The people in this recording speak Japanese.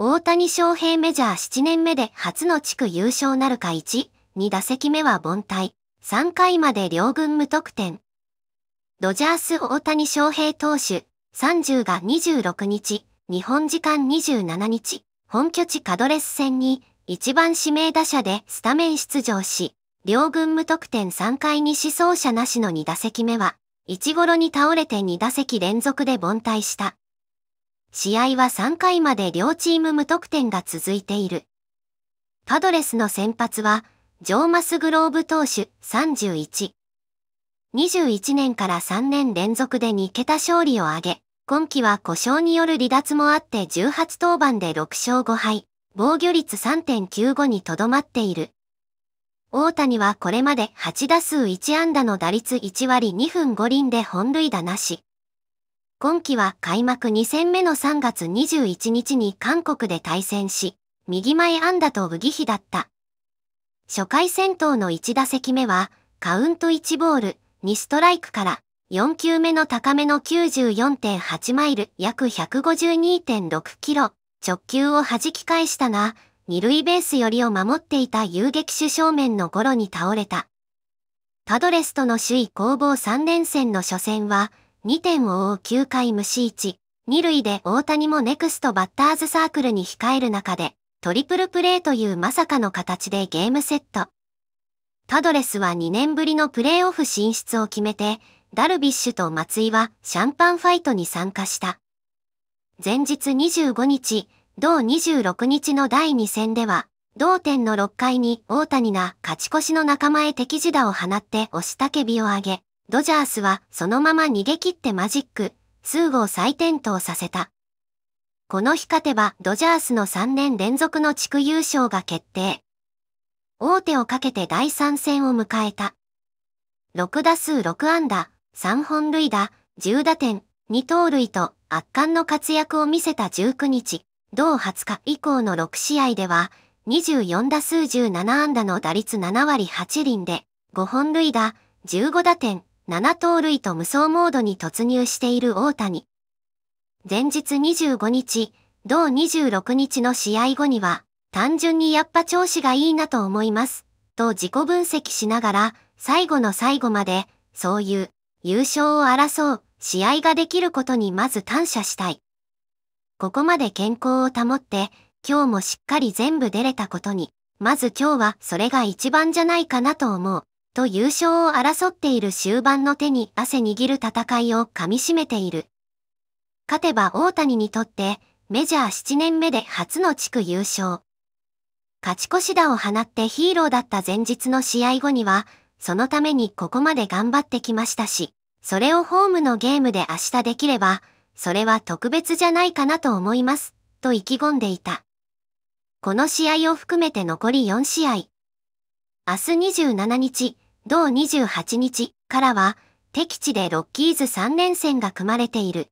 大谷翔平メジャー7年目で初の地区優勝なるか1、2打席目は凡退、3回まで両軍無得点。ドジャース大谷翔平投手、30が26日、日本時間27日、本拠地カドレス戦に、1番指名打者でスタメン出場し、両軍無得点3回に死走者なしの2打席目は、1頃に倒れて2打席連続で凡退した。試合は3回まで両チーム無得点が続いている。パドレスの先発は、ジョーマス・グローブ投手31。21年から3年連続で2桁勝利を挙げ、今季は故障による離脱もあって18登板で6勝5敗、防御率3.95にとどまっている。大谷はこれまで8打数1安打の打率1割2分5厘で本塁打なし。今季は開幕2戦目の3月21日に韓国で対戦し、右前安打と右比だった。初回戦闘の1打席目は、カウント1ボール、2ストライクから、4球目の高めの94.8マイル、約152.6キロ、直球を弾き返したが、二塁ベース寄りを守っていた遊撃手正面のゴロに倒れた。パドレスとの首位攻防3連戦の初戦は、2点を追う9回無視1、2塁で大谷もネクストバッターズサークルに控える中で、トリプルプレーというまさかの形でゲームセット。パドレスは2年ぶりのプレーオフ進出を決めて、ダルビッシュと松井はシャンパンファイトに参加した。前日25日、同26日の第2戦では、同点の6回に大谷が勝ち越しの仲間へ敵地打を放って押したけびを上げ、ドジャースはそのまま逃げ切ってマジック、数を再点灯させた。この日勝てばドジャースの3年連続の地区優勝が決定。大手をかけて第3戦を迎えた。6打数6安打、3本塁打、10打点、2盗塁と圧巻の活躍を見せた19日、同20日以降の6試合では、24打数17安打の打率7割8輪で、5本塁打、15打点、7盗塁と無双モードに突入している大谷。前日25日、同26日の試合後には、単純にやっぱ調子がいいなと思います、と自己分析しながら、最後の最後まで、そういう、優勝を争う、試合ができることにまず感謝したい。ここまで健康を保って、今日もしっかり全部出れたことに、まず今日はそれが一番じゃないかなと思う。と優勝を争っている終盤の手に汗握る戦いを噛み締めている。勝てば大谷にとってメジャー7年目で初の地区優勝。勝ち越し打を放ってヒーローだった前日の試合後には、そのためにここまで頑張ってきましたし、それをホームのゲームで明日できれば、それは特別じゃないかなと思います、と意気込んでいた。この試合を含めて残り4試合、明日27日、同28日からは、敵地でロッキーズ3連戦が組まれている。